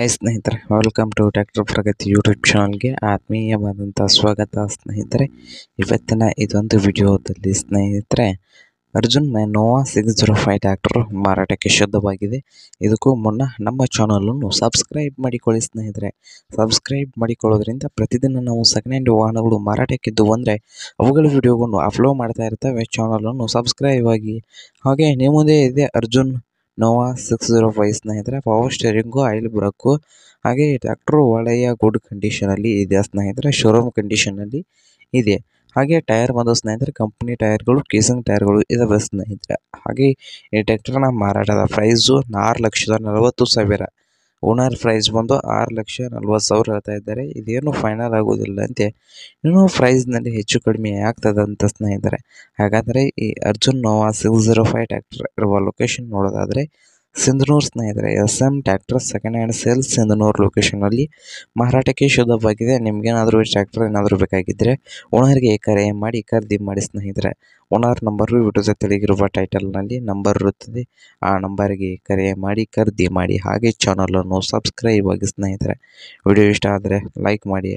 high ಸ್ನೇಹಿತರೆ welcome to tractor Pragati YouTube ಚಾನಲ್ಗೆ ಆತ್ಮೀಯವಾದಂಥ ಸ್ವಾಗತ ಸ್ನೇಹಿತರೆ ಇವತ್ತಿನ ಇದೊಂದು ವಿಡಿಯೋದಲ್ಲಿ ಸ್ನೇಹಿತರೆ ಅರ್ಜುನ್ ಮೆನೋವಾ ಸಿಕ್ಸ್ ಜೀರೋ ಫೈವ್ ಟ್ಯಾಕ್ಟರ್ ಮಾರಾಟಕ್ಕೆ ಶುದ್ಧವಾಗಿದೆ ಇದಕ್ಕೂ ಮುನ್ನ ನಮ್ಮ ಚಾನಲನ್ನು ಸಬ್ಸ್ಕ್ರೈಬ್ ಮಾಡಿಕೊಳ್ಳಿ ಸ್ನೇಹಿತರೆ ಸಬ್ಸ್ಕ್ರೈಬ್ ಮಾಡಿಕೊಳ್ಳೋದ್ರಿಂದ ಪ್ರತಿದಿನ ನಾವು ಸೆಕೆಂಡ್ ಹ್ಯಾಂಡ್ ವಾಹನಗಳು ಮಾರಾಟಕ್ಕಿದ್ದು ಅಂದರೆ ಅವುಗಳ ವಿಡಿಯೋಗಳನ್ನು ಅಪ್ಲೋಡ್ ಮಾಡ್ತಾ ಇರ್ತವೆ ಚಾನಲನ್ನು ಸಬ್ಸ್ಕ್ರೈಬ್ ಆಗಿ ಹಾಗೆ ನಿಮ್ಮದೇ ಇದೆ Arjun Novo six zero five ಸ್ನೇಹಿತರೆ ಪವರ್ ಸ್ಟೇರಿಂಗು ಆಯಿಲ್ ಬ್ರಕ್ಕು ಹಾಗೆ ಟ್ರ್ಯಾಕ್ಟ್ರು ಒಳ್ಳೆಯ ಗುಡ್ ಕಂಡೀಷನಲ್ಲಿ ಇದೆ ಸ್ನೇಹಿತರೆ ಶೋರೂಮ್ ಕಂಡೀಷನಲ್ಲಿ ಇದೆ ಹಾಗೆ ಟೈರ್ ಬಂದು ಸ್ನೇಹಿತರೆ ಕಂಪ್ನಿ ಟೈರ್ಗಳು ಕೇಸಿಂಗ್ ಟೈರ್ಗಳು ಇದೆ ಸ್ನೇಹಿತರೆ ಹಾಗೆ ಈ ಟ್ರ್ಯಾಕ್ಟರ್ನ ಮಾರಾಟದ ಪ್ರೈಸು ಆರು ಲಕ್ಷದ ನಲವತ್ತು ಸಾವಿರ ಓನರ್ ಪ್ರೈಸ್ ಬಂದು ಆರು ಲಕ್ಷ ನಲ್ವತ್ತು ಸಾವಿರ ಹೇಳ್ತಾ ಇದ್ದಾರೆ ಇದೇನು ಫೈನಲ್ ಆಗೋದಿಲ್ಲ ಅಂತೆ ಇನ್ನೂ ಪ್ರೈಸ್ನಲ್ಲಿ ಹೆಚ್ಚು ಕಡಿಮೆ ಆಗ್ತದೆ ಅಂತ ಸ್ನೇಹಿತರೆ ಹಾಗಾದರೆ ಈ Arjun Novo six zero five tractor ಇರುವ ಲೊಕೇಶನ್ ನೋಡೋದಾದರೆ ಸಿಂಧನೂರು ಸ್ನೇಹಿತರೆ S M tractor second hand sales Sindhanur ಲೊಕೇಶನಲ್ಲಿ ಮಾರಾಟಕ್ಕೆ ಶುದ್ಧವಾಗಿದೆ ನಿಮ್ಗೇನಾದರೂ ಟ್ಯಾಕ್ಟರ್ ಏನಾದರೂ ಬೇಕಾಗಿದ್ದರೆ ಓನರ್ಗೆ ಕರೆ ಮಾಡಿ ಖರೀದಿ ಮಾಡಿ ಸ್ನೇಹಿತರೆ ಓನರ್ ನಂಬರು ವಿಡಿಯೋದ ಟೈಟಲ್ ಟೈಟಲ್ನಲ್ಲಿ ನಂಬರ್ ಇರುತ್ತದೆ ಆ ನಂಬರ್ಗೆ ಕರೆ ಮಾಡಿ ಖರೀದಿ ಮಾಡಿ ಹಾಗೆ ಚಾನಲನ್ನು ಸಬ್ಸ್ಕ್ರೈಬ್ ಆಗಿ ಸ್ನೇಹಿತರೆ ವಿಡಿಯೋ ಇಷ್ಟ ಆದರೆ ಲೈಕ್ ಮಾಡಿ